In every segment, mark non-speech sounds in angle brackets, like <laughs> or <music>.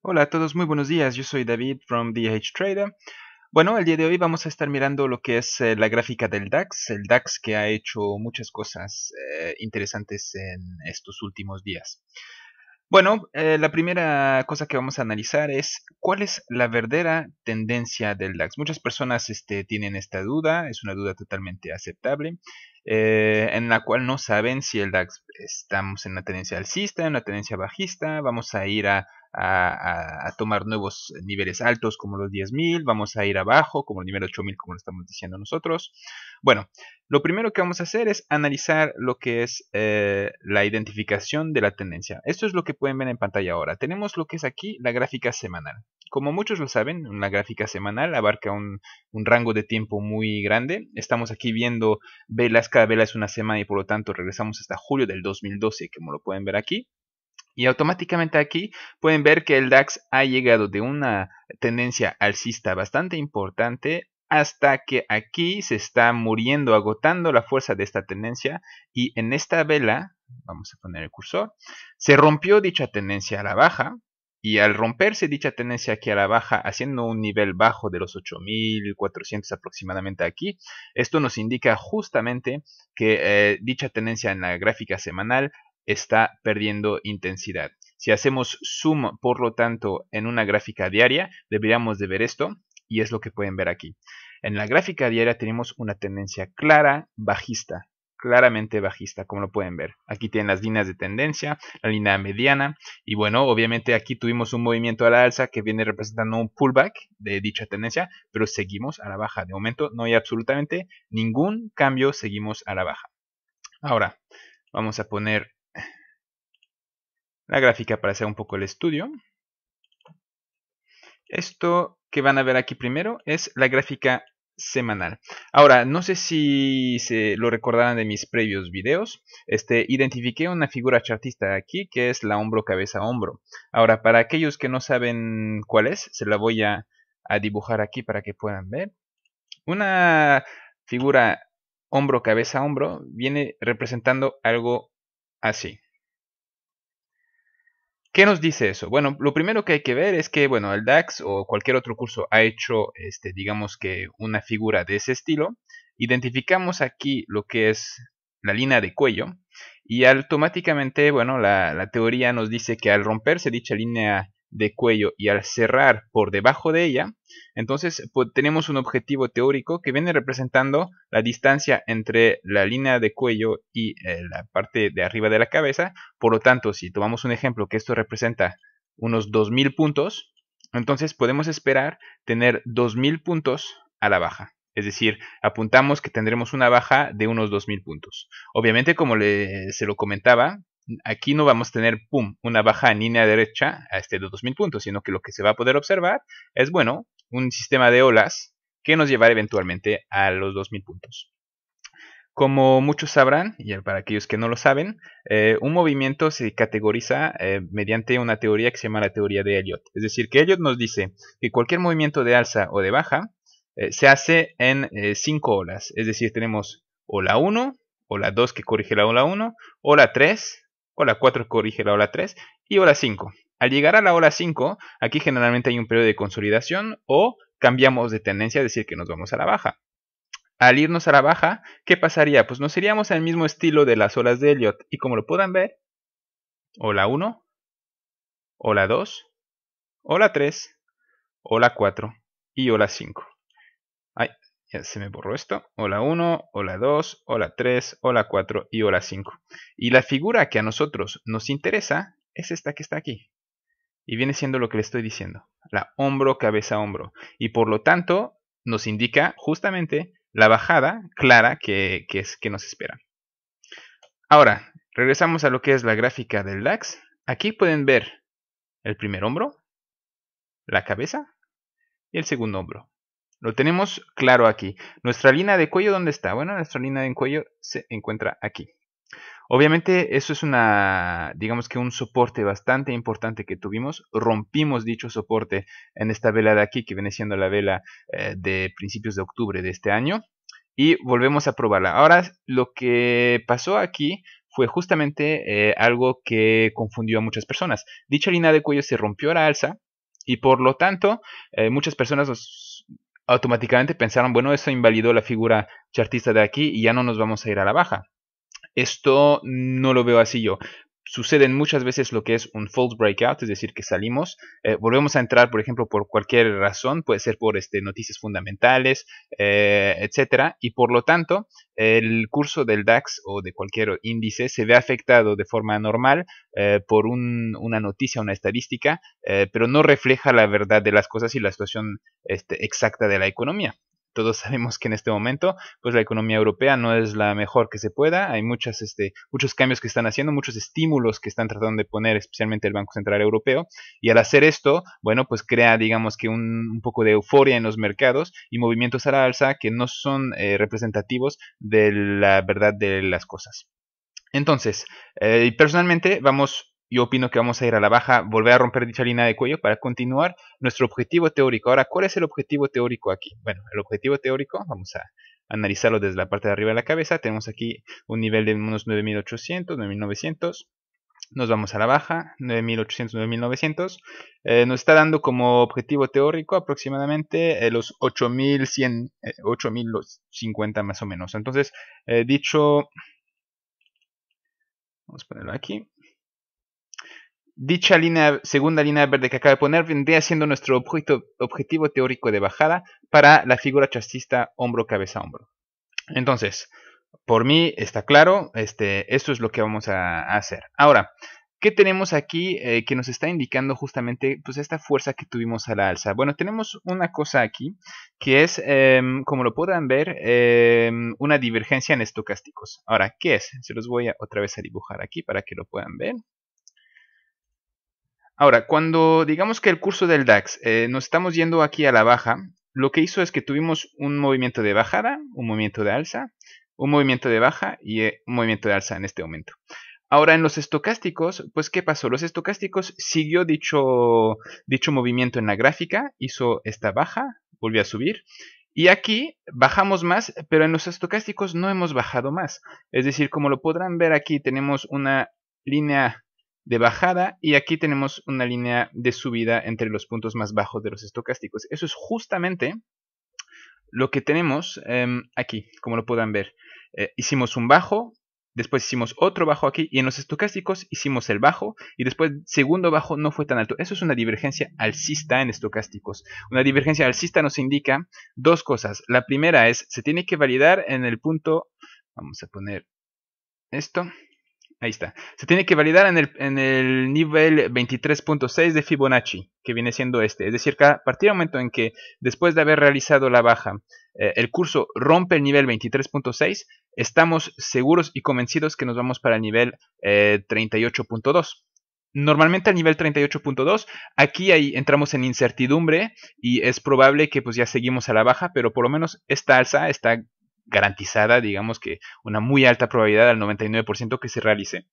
Hola a todos, muy buenos días. Yo soy David from DH Trader. Bueno, el día de hoy vamos a estar mirando lo que es eh, la gráfica del DAX, el DAX que ha hecho muchas cosas eh, interesantes en estos últimos días. Bueno, eh, la primera cosa que vamos a analizar es cuál es la verdadera tendencia del DAX. Muchas personas este, tienen esta duda, es una duda totalmente aceptable, en la cual no saben si el DAX estamos en una tendencia alcista, en una tendencia bajista, vamos a ir a a, tomar nuevos niveles altos como los 10.000, vamos a ir abajo como el nivel 8.000 como lo estamos diciendo nosotros. Bueno, lo primero que vamos a hacer es analizar lo que es eh, la identificación de la tendencia. Esto es lo que pueden ver en pantalla ahora. Tenemos lo que es aquí la gráfica semanal. Como muchos lo saben, una gráfica semanal abarca un, rango de tiempo muy grande. Estamos aquí viendo velas, cada vela es una semana y por lo tanto regresamos hasta julio del 2012, como lo pueden ver aquí. Y automáticamente aquí pueden ver que el DAX ha llegado de una tendencia alcista bastante importante hasta que aquí se está muriendo, agotando la fuerza de esta tendencia y en esta vela, vamos a poner el cursor, se rompió dicha tendencia a la baja y al romperse dicha tendencia aquí a la baja, haciendo un nivel bajo de los 8400 aproximadamente aquí, esto nos indica justamente que eh, dicha tendencia en la gráfica semanal está perdiendo intensidad. Si hacemos zoom, por lo tanto, en una gráfica diaria, deberíamos de ver esto y es lo que pueden ver aquí. En la gráfica diaria tenemos una tendencia clara bajista, claramente bajista, como lo pueden ver. Aquí tienen las líneas de tendencia, la línea mediana, y bueno, obviamente aquí tuvimos un movimiento a la alza que viene representando un pullback de dicha tendencia, pero seguimos a la baja. De momento no hay absolutamente ningún cambio, seguimos a la baja. Ahora, vamos a poner la gráfica para hacer un poco el estudio. Esto que van a ver aquí primero es la gráfica semanal. Ahora, no sé si se lo recordarán de mis previos videos, este, identifiqué una figura chartista aquí que es la hombro cabeza hombro. Ahora, para aquellos que no saben cuál es, se la voy a dibujar aquí para que puedan ver. Una figura hombro cabeza hombro viene representando algo así. ¿Qué nos dice eso? Bueno, lo primero que hay que ver es que, bueno, el DAX o cualquier otro curso ha hecho, este, digamos que una figura de ese estilo. Identificamos aquí lo que es la línea de cuello y automáticamente, bueno, la, la teoría nos dice que al romperse dicha línea de cuello y al cerrar por debajo de ella, entonces pues, tenemos un objetivo teórico que viene representando la distancia entre la línea de cuello y eh, la parte de arriba de la cabeza. Por lo tanto, si tomamos un ejemplo que esto representa unos 2000 puntos, entonces podemos esperar tener 2000 puntos a la baja. Es decir, apuntamos que tendremos una baja de unos 2.000 puntos. Obviamente, como se lo comentaba, aquí no vamos a tener, pum, una baja en línea derecha a este de 2000 puntos, sino que lo que se va a poder observar es, bueno, un sistema de olas que nos llevará eventualmente a los 2000 puntos. Como muchos sabrán, y para aquellos que no lo saben, eh, un movimiento se categoriza eh, mediante una teoría que se llama la teoría de Elliot. Es decir, que Elliot nos dice que cualquier movimiento de alza o de baja eh, se hace en 5 olas. Es decir, tenemos o la 1, la 2 que corrige la ola 1, la 3, ola 4 corrige la ola 3 y ola 5. Al llegar a la ola 5, aquí generalmente hay un periodo de consolidación o cambiamos de tendencia, es decir, que nos vamos a la baja. Al irnos a la baja, ¿qué pasaría? Pues nos iríamos al mismo estilo de las olas de Elliot y como lo puedan ver, ola 1, ola 2, ola 3, ola 4 y ola 5. ahí. Ya se me borró esto. hola 1, hola 2, hola 3, hola 4 y hola 5. Y la figura que a nosotros nos interesa es esta que está aquí. Y viene siendo lo que le estoy diciendo. La hombro, cabeza, hombro. Y por lo tanto nos indica justamente la bajada clara que, es, que nos espera. Ahora, regresamos a lo que es la gráfica del DAX. Aquí pueden ver el primer hombro, la cabeza y el segundo hombro. Lo tenemos claro aquí. Nuestra línea de cuello, ¿dónde está? Bueno, nuestra línea de cuello se encuentra aquí. Obviamente eso es una, digamos que un soporte bastante importante que tuvimos. Rompimos dicho soporte en esta vela de aquí, que viene siendo la vela eh, de principios de octubre de este año. Y volvemos a probarla. Ahora, lo que pasó aquí fue justamente eh, algo que confundió a muchas personas. Dicha línea de cuello se rompió a la alza y por lo tanto eh, muchas personas automáticamente pensaron, bueno, eso invalidó la figura chartista de aquí y ya no nos vamos a ir a la baja. Esto no lo veo así yo suceden muchas veces lo que es un false breakout, es decir, que salimos, eh, volvemos a entrar, por ejemplo, por cualquier razón, puede ser por este, noticias fundamentales, etc. Eh, etcétera, y por lo tanto, el curso del DAX o de cualquier índice se ve afectado de forma anormal eh, por un, una noticia, una estadística, pero no refleja la verdad de las cosas y la situación este, exacta de la economía todos <laughs> sabemos que en este momento, pues la economía europea no es la mejor que se pueda. Hay muchas, este, muchos cambios que están haciendo, muchos estímulos que están tratando de poner, especialmente el Banco Central Europeo. Y al hacer esto, bueno, pues crea, digamos que un, poco de euforia en los mercados y movimientos a la alza que no son eh, representativos de la verdad de las cosas. Entonces, eh, personalmente vamos yo opino que vamos a ir a la baja, volver a romper dicha línea de cuello para continuar nuestro objetivo teórico. Ahora, ¿cuál es el objetivo teórico aquí? Bueno, el objetivo teórico, vamos a analizarlo desde la parte de arriba de la cabeza. Tenemos aquí un nivel de unos 9800, 9900. Nos vamos a la baja, 9800, 9900. Eh, nos está dando como objetivo teórico aproximadamente eh, los 8100, 8050 eh, más o menos. Entonces, dicho... Vamos a ponerlo aquí Dicha línea, segunda línea verde que acabo de poner vendría siendo nuestro objetivo teórico de bajada para la figura chasista hombro-cabeza-hombro. Entonces, por mí está claro, este, esto es lo que vamos a, hacer. Ahora, ¿qué tenemos aquí eh, que nos está indicando justamente pues, esta fuerza que tuvimos a la alza? Bueno, tenemos una cosa aquí que es, em, como lo puedan ver, em, una divergencia en estocásticos. Ahora, ¿qué es? Se los voy a otra vez a dibujar aquí para que lo puedan ver. Ahora, cuando digamos que el curso del DAX eh, nos estamos yendo aquí a la baja, lo que hizo es que tuvimos un movimiento de bajada, un movimiento de alza, un movimiento de baja y eh, un movimiento de alza en este momento. Ahora en los estocásticos, pues ¿qué pasó? Los estocásticos siguió dicho, dicho movimiento en la gráfica, hizo esta baja, volvió a subir. Y aquí bajamos más, pero en los estocásticos no hemos bajado más. Es decir, como lo podrán ver aquí, tenemos una línea de bajada y aquí tenemos una línea de subida entre los puntos más bajos de los estocásticos. Eso es justamente lo que tenemos em, aquí, como lo puedan ver. Eh, hicimos un bajo, después hicimos otro bajo aquí y en los estocásticos hicimos el bajo y después segundo bajo no fue tan alto. Eso es una divergencia alcista en estocásticos. Una divergencia alcista nos indica dos cosas. La primera es, se tiene que validar en el punto, vamos a poner esto, ahí está. Se tiene que validar en el, nivel 23.6 de Fibonacci, que viene siendo este. Es decir, que a partir del momento en que, después de haber realizado la baja, eh, el curso rompe el nivel 23.6, estamos seguros y convencidos que nos vamos para el nivel 38.2 eh, normalmente al nivel 38.2, aquí ahí entramos en incertidumbre y es probable que pues ya seguimos a la baja, pero por lo menos esta alza, está garantizada, digamos que una muy alta probabilidad al 99% que se realice.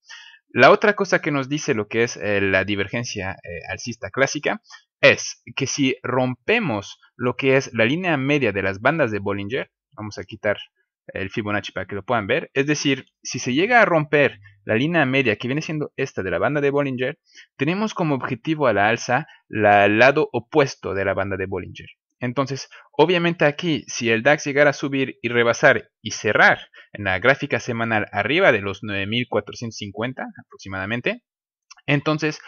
La otra cosa que nos dice lo que es eh, la divergencia eh, alcista clásica es que si rompemos lo que es la línea media de las bandas de Bollinger, vamos a quitar el Fibonacci para que lo puedan ver, es decir, si se llega a romper la línea media que viene siendo esta de la banda de Bollinger, tenemos como objetivo a la alza la, el lado opuesto de la banda de Bollinger. Entonces, obviamente aquí, si el DAX llegara a subir y rebasar y cerrar en la gráfica semanal arriba de los 9.450 aproximadamente, entonces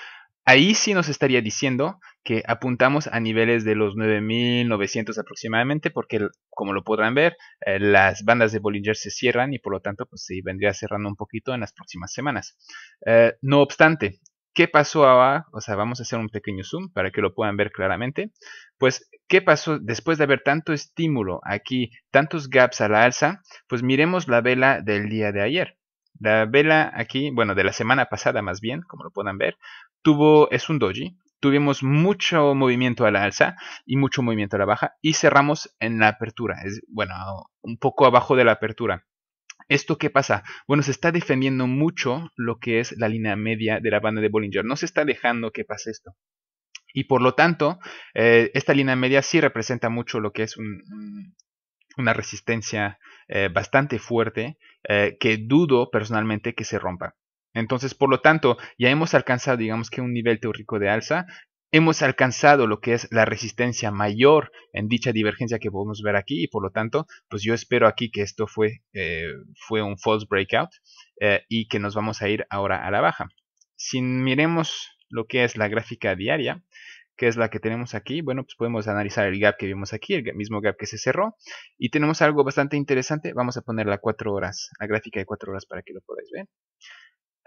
ahí sí nos estaría diciendo que apuntamos a niveles de los 9.900 aproximadamente, porque como lo podrán ver, eh, las bandas de Bollinger se cierran y por lo tanto pues se vendría cerrando un poquito en las próximas semanas. Eh, no obstante, ¿Qué pasó ahora? O sea, vamos a hacer un pequeño zoom para que lo puedan ver claramente. Pues ¿Qué pasó después de haber tanto estímulo aquí, tantos gaps a la alza? Pues miremos la vela del día de ayer. La vela aquí, bueno, de la semana pasada más bien, como lo puedan ver, tuvo, es un doji. Tuvimos mucho movimiento a la alza y mucho movimiento a la baja y cerramos en la apertura, es, bueno, un poco abajo de la apertura. ¿Esto qué pasa? Bueno, se está defendiendo mucho lo que es la línea media de la banda de Bollinger. No se está dejando que pase esto. Y por lo tanto, eh, esta línea media sí representa mucho lo que es una resistencia eh, bastante fuerte eh, que dudo personalmente que se rompa. Entonces, por lo tanto, ya hemos alcanzado, digamos que un nivel teórico de alza, hemos alcanzado lo que es la resistencia mayor en dicha divergencia que podemos ver aquí y por lo tanto, pues yo espero aquí que esto fue, fue un false breakout y que nos vamos a ir ahora a la baja. Si miremos lo que es la gráfica diaria, que es la que tenemos aquí, bueno, pues podemos analizar el gap que vimos aquí, el mismo gap que se cerró. Y tenemos algo bastante interesante, vamos a poner la 4 horas, la gráfica de 4 horas para que lo podáis ver.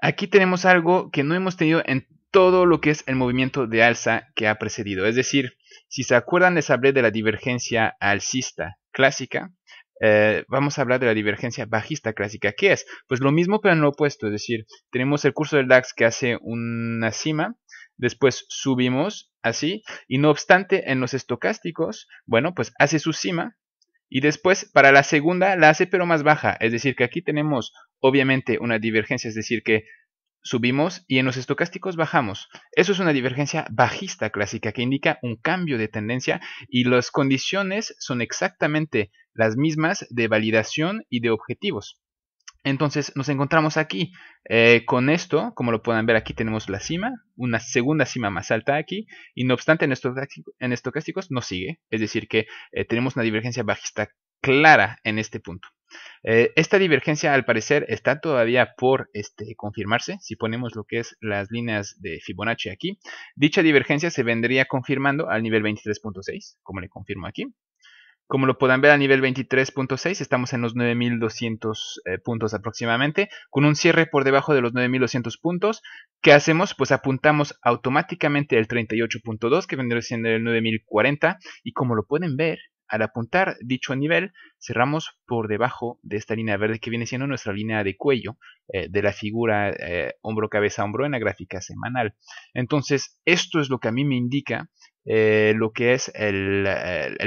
Aquí tenemos algo que no hemos tenido en todo lo que es el movimiento de alza que ha precedido. Es decir, si se acuerdan, les hablé de la divergencia alcista clásica. Eh, vamos a hablar de la divergencia bajista clásica. ¿Qué es? Pues lo mismo pero en lo opuesto. Es decir, tenemos el curso del DAX que hace una cima después subimos así, y no obstante, en los estocásticos, bueno, pues hace su cima, y después para la segunda la hace pero más baja, es decir, que aquí tenemos obviamente una divergencia, es decir, que subimos y en los estocásticos bajamos. Eso es una divergencia bajista clásica que indica un cambio de tendencia y las condiciones son exactamente las mismas de validación y de objetivos. Entonces nos encontramos aquí. Eh, con esto, como lo pueden ver aquí, tenemos la cima, una segunda cima más alta aquí, y no obstante en, en estocásticos no sigue, es decir que eh, tenemos una divergencia bajista clara en este punto. Eh, esta divergencia al parecer está todavía por este, confirmarse, si ponemos lo que es las líneas de Fibonacci aquí, dicha divergencia se vendría confirmando al nivel 23.6, como le confirmo aquí, como lo pueden ver a nivel 23.6 estamos en los 9200 eh, puntos aproximadamente, con un cierre por debajo de los 9200 puntos. ¿Qué hacemos? Pues apuntamos automáticamente el 38.2 que vendría siendo el 9040 y como lo pueden ver, al apuntar dicho nivel, cerramos por debajo de esta línea verde que viene siendo nuestra línea de cuello eh, de la figura hombro-cabeza-hombro eh, en la gráfica semanal. Entonces, esto es lo que a mí me indica eh, lo que es el,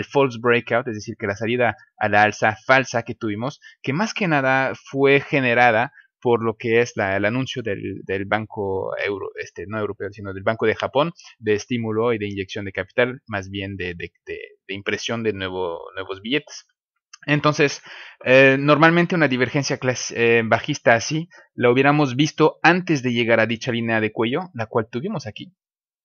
false breakout, es decir, que la salida a la alza falsa que tuvimos, que más que nada fue generada por lo que es el anuncio del, banco euro, este, no europeo, sino del Banco de Japón, de estímulo y de inyección de capital, más bien de, impresión de nuevos billetes. Entonces, eh, normalmente una divergencia eh, bajista así la hubiéramos visto antes de llegar a dicha línea de cuello, la cual tuvimos aquí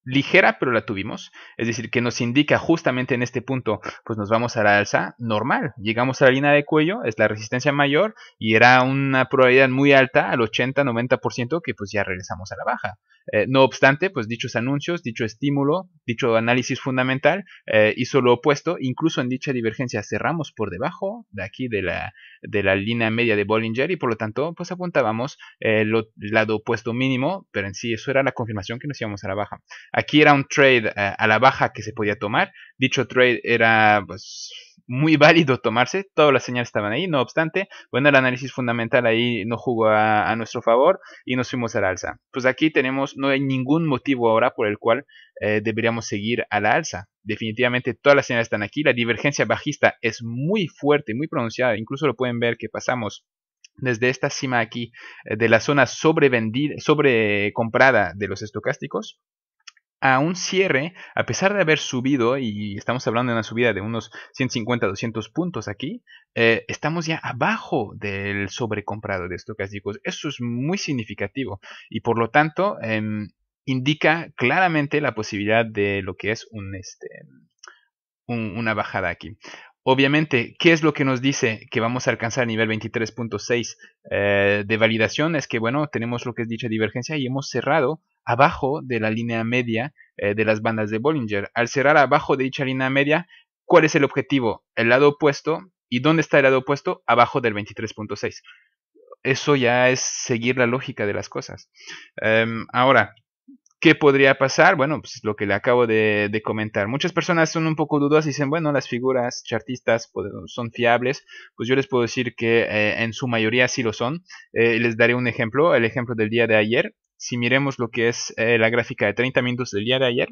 ligera, pero la tuvimos. Es decir, que nos indica justamente en este punto, pues nos vamos a la alza normal. Llegamos a la línea de cuello, es la resistencia mayor y era una probabilidad muy alta, al 80-90%, que pues ya regresamos a la baja. Eh, no obstante, pues dichos anuncios, dicho estímulo, dicho análisis fundamental eh, hizo lo opuesto. Incluso en dicha divergencia cerramos por debajo de aquí de la, de la línea media de Bollinger y por lo tanto pues apuntábamos eh, el lado opuesto mínimo, pero en sí eso era la confirmación que nos íbamos a la baja. Aquí era un trade eh, a, la baja que se podía tomar. Dicho trade era pues, muy <laughs> válido tomarse. Todas las señales estaban ahí. No obstante, bueno, el análisis fundamental ahí no jugó a, nuestro favor y nos fuimos a la alza. Pues aquí tenemos, no hay ningún motivo ahora por el cual eh, deberíamos seguir a la alza. Definitivamente todas las señales están aquí. La divergencia bajista es muy fuerte, muy pronunciada. Incluso lo pueden ver que pasamos desde esta cima aquí eh, de la zona sobrecomprada sobre comprada de los estocásticos a un cierre, a pesar de haber subido, y estamos hablando de una subida de unos 150, 200 puntos aquí, eh, estamos ya abajo del sobrecomprado de estocásticos. Eso es muy significativo y por lo tanto em, indica claramente la posibilidad de lo que es este, una bajada aquí. Obviamente, ¿qué es lo que nos dice que vamos a alcanzar el nivel 23.6 eh, de validación? Es que, bueno, tenemos lo que es dicha divergencia y hemos cerrado abajo de la línea media eh, de las bandas de Bollinger. Al cerrar abajo de dicha línea media, ¿cuál es el objetivo? El lado opuesto. ¿Y dónde está el lado opuesto? Abajo del 23.6. Eso ya es seguir la lógica de las cosas. Em, ahora, ¿Qué podría pasar? Bueno, pues lo que le acabo de, comentar. Muchas personas son un poco dudosas y dicen, bueno, las figuras chartistas son fiables. Pues yo les puedo decir que eh, en su mayoría sí lo son. Eh, les daré un ejemplo, el ejemplo del día de ayer. Si miremos lo que es eh, la gráfica de 30 minutos del día de ayer,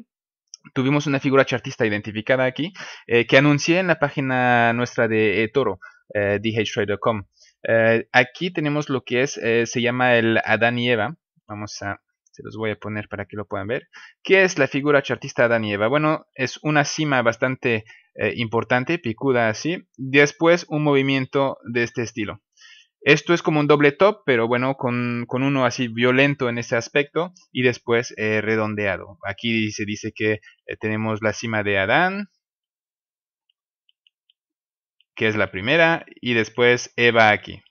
tuvimos una figura chartista identificada aquí que anuncié en la página nuestra de Toro, Eh, aquí tenemos lo que es, se llama el Adán y Eva. Vamos a se los voy a poner para que lo puedan ver. ¿Qué es la figura chartista Adán y Eva? Bueno, es una cima bastante eh, importante, picuda así, después un movimiento de este estilo. Esto es como un doble top, pero bueno, con, uno así violento en ese aspecto y después eh, redondeado. Aquí se dice que eh, tenemos la cima de Adán, que es la primera, y después Eva aquí.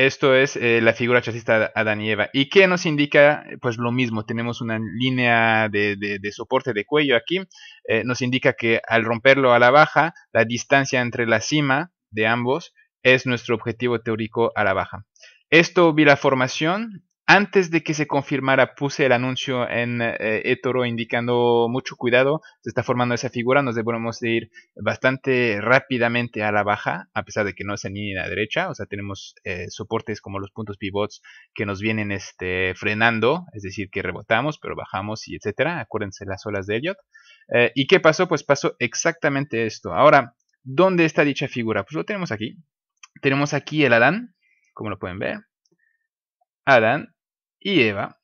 Esto es eh, la figura chasista Adán y Eva. ¿Y qué nos indica? Eh, pues lo mismo, tenemos una línea de, soporte de cuello aquí. Eh, nos indica que al romperlo a la baja, la distancia entre la cima de ambos es nuestro objetivo teórico a la baja. Esto vi la formación antes de que se confirmara puse el anuncio en eh, eToro indicando mucho cuidado, se está formando esa figura, nos debemos de ir bastante rápidamente a la baja, a pesar de que no es en línea derecha, o sea, tenemos eh, soportes como los puntos pivots que nos vienen este, frenando, es decir, que rebotamos, pero bajamos y etcétera, acuérdense las olas de Elliot. Eh, ¿Y qué pasó? Pues pasó exactamente esto. Ahora, ¿dónde está dicha figura? Pues lo tenemos aquí. Tenemos aquí el Adán, como lo pueden ver. Adán, y Eva.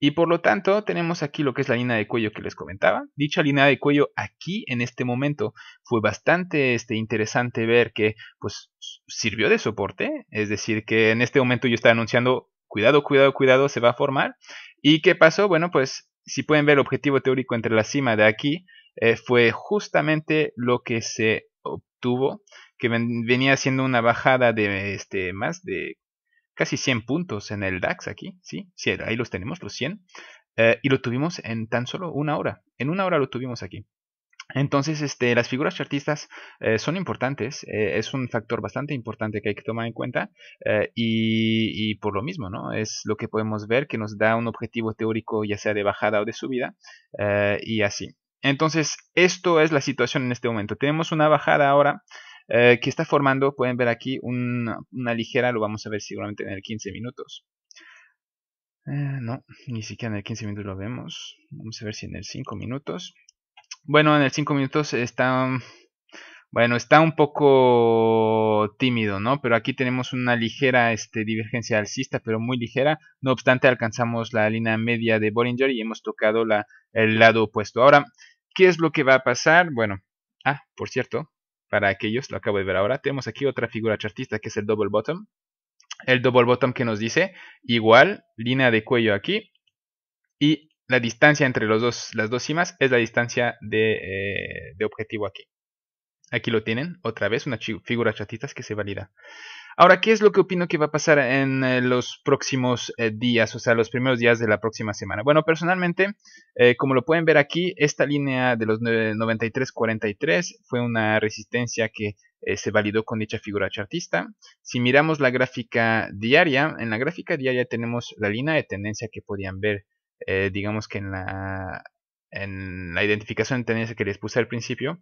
Y por lo tanto tenemos aquí lo que es la línea de cuello que les comentaba. Dicha línea de cuello aquí en este momento fue bastante este, interesante ver que pues sirvió de soporte. Es decir, que en este momento yo estaba anunciando cuidado, cuidado, cuidado, se va a formar. ¿Y qué pasó? Bueno, pues si pueden ver el objetivo teórico entre la cima de aquí, eh, fue justamente lo que se obtuvo, que venía siendo una bajada de este, más de casi 100 puntos en el DAX aquí, ¿sí? ahí los tenemos, los 100. Eh, y lo tuvimos en tan solo una hora. En una hora lo tuvimos aquí. Entonces, este, las figuras chartistas eh, son importantes, eh, es un factor bastante importante que hay que tomar en cuenta y, y, por lo mismo, ¿no? Es lo que podemos ver que nos da un objetivo teórico ya sea de bajada o de subida y así. Entonces, esto es la situación en este momento. Tenemos una bajada ahora eh, que está formando, pueden ver aquí, una, ligera, lo vamos a ver seguramente en el 15 minutos. Eh, no, ni siquiera en el 15 minutos lo vemos. Vamos a ver si en el 5 minutos. Bueno, en el 5 minutos está... Bueno, está un poco tímido, ¿no? Pero aquí tenemos una ligera este, divergencia alcista, pero muy ligera. No obstante, alcanzamos la línea media de Bollinger y hemos tocado la, el lado opuesto. Ahora, ¿qué es lo que va a pasar? Bueno, ah, por cierto, para aquellos, lo acabo de ver ahora, tenemos aquí otra figura chartista que es el double bottom. El double bottom que nos dice igual, línea de cuello aquí y la distancia entre las dos cimas es la distancia de, eh, de objetivo aquí. Aquí lo tienen, otra vez, una figura chartista que se valida. Ahora, ¿qué es lo que opino que va a pasar en eh, los próximos eh, días, o sea, los primeros días de la próxima semana? Bueno, personalmente, eh, como lo pueden ver aquí, esta línea de los 93.43 fue una resistencia que se validó con dicha figura chartista. Si miramos la gráfica diaria, en la gráfica diaria tenemos la línea de tendencia que podían ver, digamos que en la en la identificación de tendencia que les puse al principio,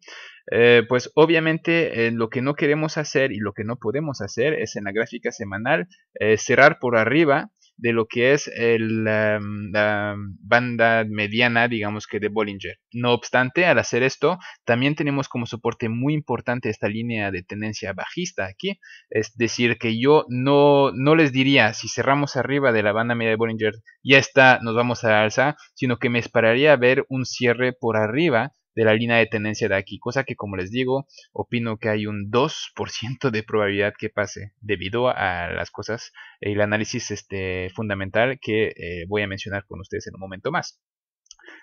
eh, pues obviamente eh, lo que no queremos hacer y lo que no podemos hacer es en la gráfica semanal eh, cerrar por arriba de lo que es el, la banda mediana, digamos que de Bollinger. No obstante, al hacer esto, también tenemos como soporte muy importante esta línea de tendencia bajista aquí. Es decir, que yo no, no les diría si cerramos arriba de la banda media de Bollinger, ya está, nos vamos a la alza, sino que me esperaría ver un cierre por arriba de la línea de tendencia de aquí, cosa que como les digo, opino que hay un 2% de probabilidad que pase debido a las cosas, el análisis este, fundamental que eh, voy a mencionar con ustedes en un momento más.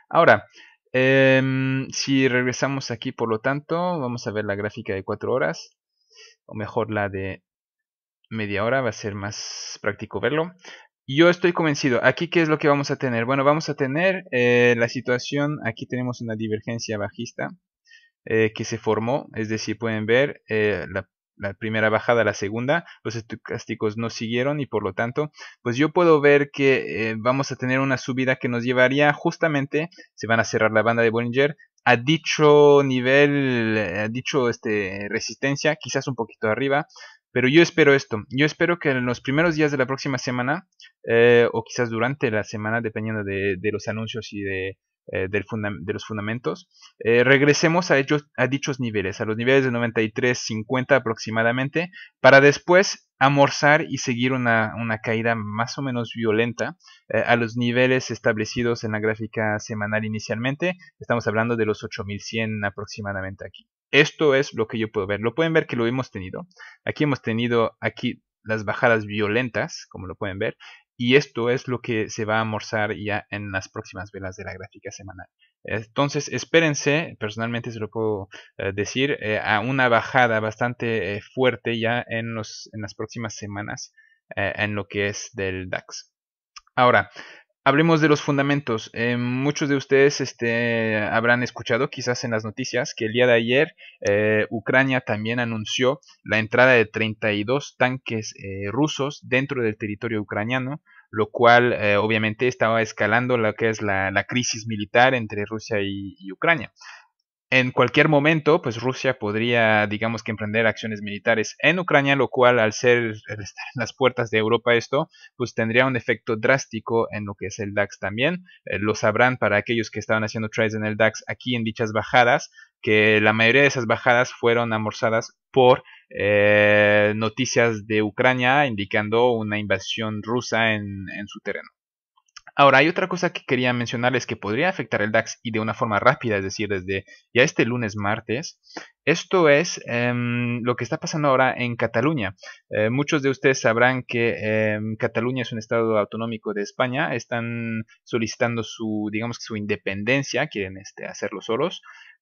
Ahora, em, si regresamos aquí, por lo tanto, vamos a ver la gráfica de 4 horas, o mejor la de media hora, va a ser más práctico verlo. Yo estoy convencido. Aquí, ¿qué es lo que vamos a tener? Bueno, vamos a tener eh, la situación, aquí tenemos una divergencia bajista eh, que se formó, es decir, pueden ver eh, la, la, primera bajada, la segunda, los estocásticos no siguieron y por lo tanto, pues yo puedo ver que vamos a tener una subida que nos llevaría justamente, se van a cerrar la banda de Bollinger, a dicho nivel, a dicho este, resistencia, quizás un poquito arriba, pero yo espero esto, yo espero que en los primeros días de la próxima semana, eh, o quizás durante la semana, dependiendo de, los anuncios y de, eh, los fundamentos, eh, regresemos a, a dichos niveles, a los niveles de 93.50 aproximadamente, para después amorzar y seguir una caída más o menos violenta a los niveles establecidos en la gráfica semanal inicialmente. Estamos hablando de los 8100 aproximadamente aquí. Esto es lo que yo puedo ver. Lo pueden ver que lo hemos tenido. Aquí hemos tenido aquí las bajadas violentas, como lo pueden ver. Y esto es lo que se va a almorzar ya en las próximas velas de la gráfica semanal. Entonces, espérense, personalmente se lo puedo eh, decir, eh, a una bajada bastante eh, fuerte ya en, en las próximas semanas en lo que es del DAX. Ahora, hablemos de los fundamentos. Eh, muchos de ustedes este, habrán escuchado quizás en las noticias que el día de ayer eh, Ucrania también anunció la entrada de 32 tanques eh, rusos dentro del territorio ucraniano, lo cual obviamente estaba escalando lo que es la, crisis militar entre Rusia y Ucrania. En cualquier momento, pues Rusia podría, digamos que emprender acciones militares en Ucrania, lo cual al ser <laughs> estar en las puertas de Europa esto, pues tendría un efecto drástico en lo que es el DAX también. Eh, lo sabrán para aquellos que estaban haciendo trades en el DAX aquí en dichas bajadas, que la mayoría de esas bajadas fueron amorzadas por eh, noticias de Ucrania indicando una invasión rusa en su terreno. Ahora, hay otra cosa que quería mencionarles que podría afectar el DAX y de una forma rápida, es decir, desde ya este lunes, martes. Esto es em, lo que está pasando ahora en Cataluña. Eh, muchos de ustedes sabrán que em, Cataluña es un estado autonómico de España. Están solicitando su, digamos que su independencia, quieren este, hacerlo solos.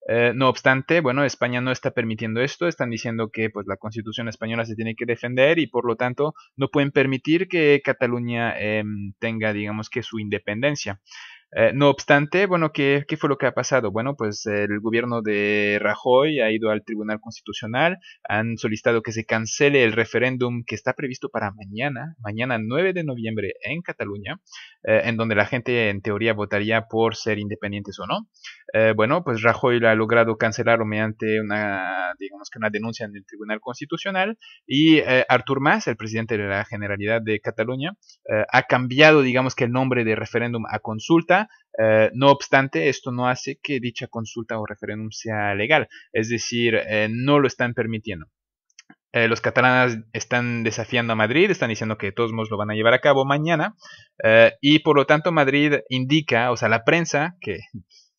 Eh, no obstante, bueno, España no está permitiendo esto, están diciendo que pues la Constitución española se tiene que defender y por lo tanto no pueden permitir que Cataluña em, tenga, digamos que su independencia. Eh, no obstante, bueno, ¿qué, fue lo que ha pasado? Bueno, pues el gobierno de Rajoy ha ido al Tribunal Constitucional, han solicitado que se cancele el referéndum que está previsto para mañana, mañana 9 de noviembre en Cataluña, eh, en donde la gente en teoría votaría por ser independientes o no. Eh, bueno, pues Rajoy lo ha logrado cancelar mediante una, digamos que una denuncia en el Tribunal Constitucional y Artur Mas, el presidente de la Generalidad de Cataluña, ha cambiado, digamos que el nombre de referéndum a consulta eh, no obstante, esto no hace que dicha consulta o referéndum sea legal, es decir, eh, no lo están permitiendo. Eh, los catalanes están desafiando a Madrid, están diciendo que de todos modos lo van a llevar a cabo mañana, y por lo tanto Madrid indica, o sea, la prensa, que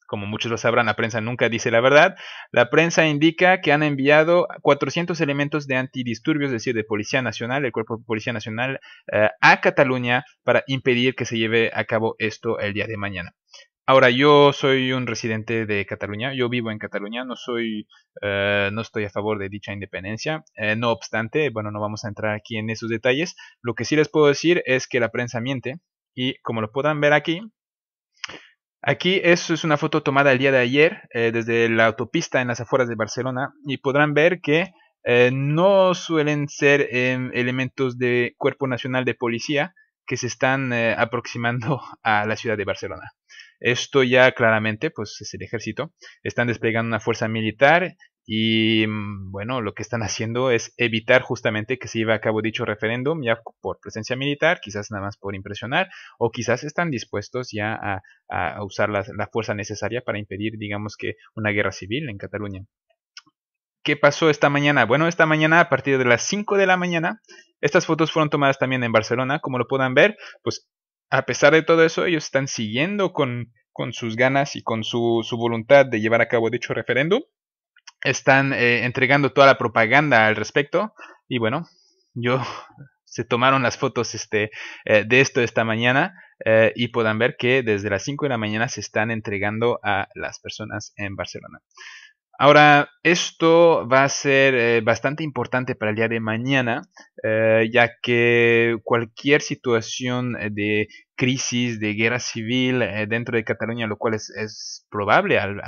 como muchos lo sabrán, la prensa nunca dice la verdad. La prensa indica que han enviado 400 elementos de antidisturbios, es decir, de Policía Nacional, el Cuerpo de Policía Nacional, eh, a Cataluña para impedir que se lleve a cabo esto el día de mañana. Ahora, yo soy un residente de Cataluña, yo vivo en Cataluña, no soy, eh, no estoy a favor de dicha independencia. Eh, no obstante, bueno, no vamos a entrar aquí en esos detalles. Lo que sí les puedo decir es que la prensa miente y como lo puedan ver aquí, Aquí eso es una foto tomada el día de ayer eh, desde la autopista en las afueras de Barcelona y podrán ver que eh, no suelen ser em, elementos de Cuerpo Nacional de Policía que se están eh, aproximando a la ciudad de Barcelona. Esto ya claramente, pues es el ejército. Están desplegando una fuerza militar y mm, bueno, lo que están haciendo es evitar justamente que se lleve a cabo dicho referéndum, ya por presencia militar, quizás nada más por impresionar, o quizás están dispuestos ya a, usar la, fuerza necesaria para impedir, digamos que, una guerra civil en Cataluña. ¿Qué pasó esta mañana? Bueno, esta mañana a partir de las 5 de la mañana, estas fotos fueron tomadas también en Barcelona, como lo puedan ver, pues a pesar de todo eso, ellos están siguiendo con, con sus ganas y con su, su voluntad de llevar a cabo dicho referéndum están eh, entregando toda la propaganda al respecto. Y bueno, yo <laughs> se tomaron las fotos este, eh, de esto esta mañana eh, y puedan ver que desde las 5 de la mañana se están entregando a las personas en Barcelona. Ahora, esto va a ser bastante importante para el día de mañana, ya que cualquier situación de crisis de guerra civil eh, dentro de Cataluña, lo cual es, probable al,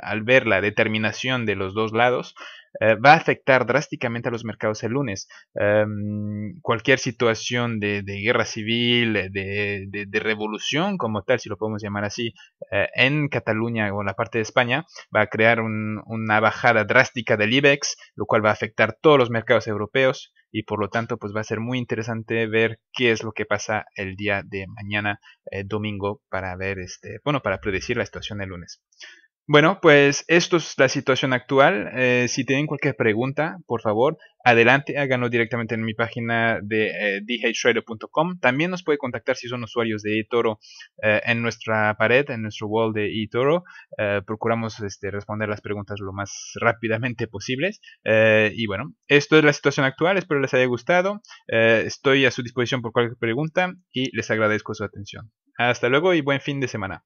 al, ver la determinación de los dos lados, eh, va a afectar drásticamente a los mercados el lunes. Em, cualquier situación de, guerra civil, de, revolución como tal, si lo podemos llamar así, eh, en Cataluña o en la parte de España, va a crear una bajada drástica del IBEX, lo cual va a afectar todos los mercados europeos y por lo tanto pues va a ser muy interesante ver qué es lo que pasa el día de mañana eh, domingo para ver este bueno para predecir la situación el lunes bueno, pues esto es la situación actual. Eh, si tienen cualquier pregunta, por favor, adelante, háganlo directamente en mi página de eh, dhtrader.com. También nos puede contactar si son usuarios de eToro eh, en nuestra pared, en nuestro wall de eToro. procuramos este, responder las preguntas lo más rápidamente posibles. y bueno, esto es la situación actual. Espero les haya gustado. estoy a su disposición por cualquier pregunta y les agradezco su atención. Hasta luego y buen fin de semana.